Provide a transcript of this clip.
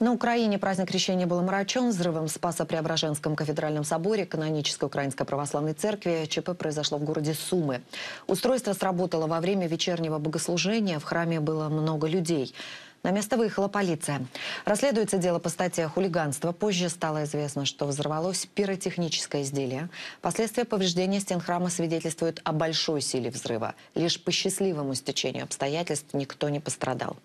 На Украине праздник Крещения был омрачен взрывом в Спасо-Преображенском кафедральном соборе канонической Украинской Православной Церкви. ЧП произошло в городе Сумы. Устройство сработало во время вечернего богослужения. В храме было много людей. На место выехала полиция. Расследуется дело по статье хулиганства. Позже стало известно, что взорвалось пиротехническое изделие. Последствия повреждения стен храма свидетельствуют о большой силе взрыва. Лишь по счастливому стечению обстоятельств никто не пострадал.